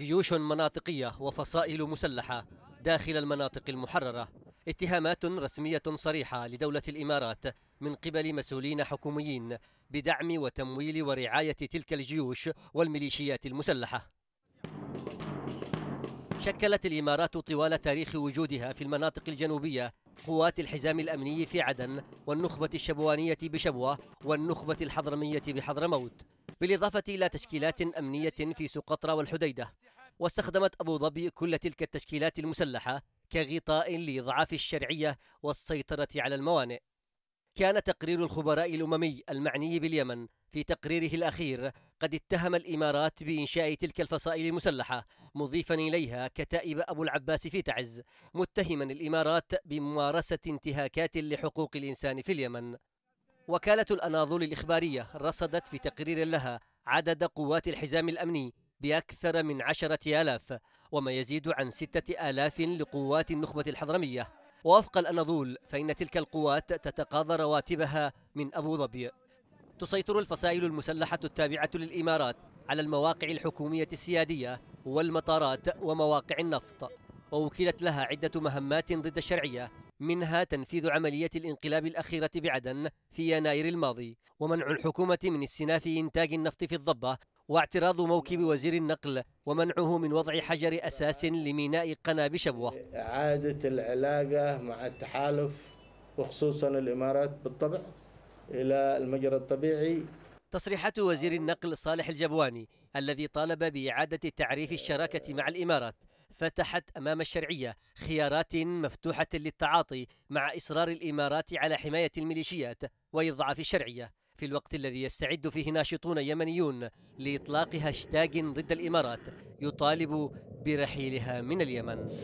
جيوش مناطقية وفصائل مسلحة داخل المناطق المحررة اتهامات رسمية صريحة لدولة الإمارات من قبل مسؤولين حكوميين بدعم وتمويل ورعاية تلك الجيوش والميليشيات المسلحة شكلت الإمارات طوال تاريخ وجودها في المناطق الجنوبية قوات الحزام الأمني في عدن والنخبة الشبوانية بشبوة والنخبة الحضرمية بحضرموت بالإضافة إلى تشكيلات أمنية في سقطرى والحديدة واستخدمت أبو ظبي كل تلك التشكيلات المسلحة كغطاء لضعف الشرعية والسيطرة على الموانئ كان تقرير الخبراء الأممي المعني باليمن في تقريره الأخير قد اتهم الإمارات بإنشاء تلك الفصائل المسلحة مضيفا إليها كتائب أبو العباس في تعز متهما الإمارات بممارسة انتهاكات لحقوق الإنسان في اليمن وكالة الأناضول الإخبارية رصدت في تقرير لها عدد قوات الحزام الأمني بأكثر من عشرة آلاف وما يزيد عن ستة آلاف لقوات النخبة الحضرمية ووفق الأناضول فإن تلك القوات تتقاضى رواتبها من أبو ظبي تسيطر الفصائل المسلحة التابعة للإمارات على المواقع الحكومية السيادية والمطارات ومواقع النفط ووكلت لها عدة مهمات ضد الشرعية منها تنفيذ عملية الانقلاب الأخيرة بعدن في يناير الماضي ومنع الحكومة من استناف إنتاج النفط في الضبة واعتراض موكب وزير النقل ومنعه من وضع حجر أساس لميناء قنا بشبوة إعادة العلاقة مع التحالف وخصوصا الإمارات بالطبع إلى المجرى الطبيعي تصريحات وزير النقل صالح الجبواني الذي طالب بإعادة تعريف الشراكة مع الإمارات فتحت أمام الشرعية خيارات مفتوحة للتعاطي مع إصرار الإمارات على حماية الميليشيات وإضعاف الشرعية في الوقت الذي يستعد فيه ناشطون يمنيون لإطلاق هاشتاج ضد الإمارات يطالب برحيلها من اليمن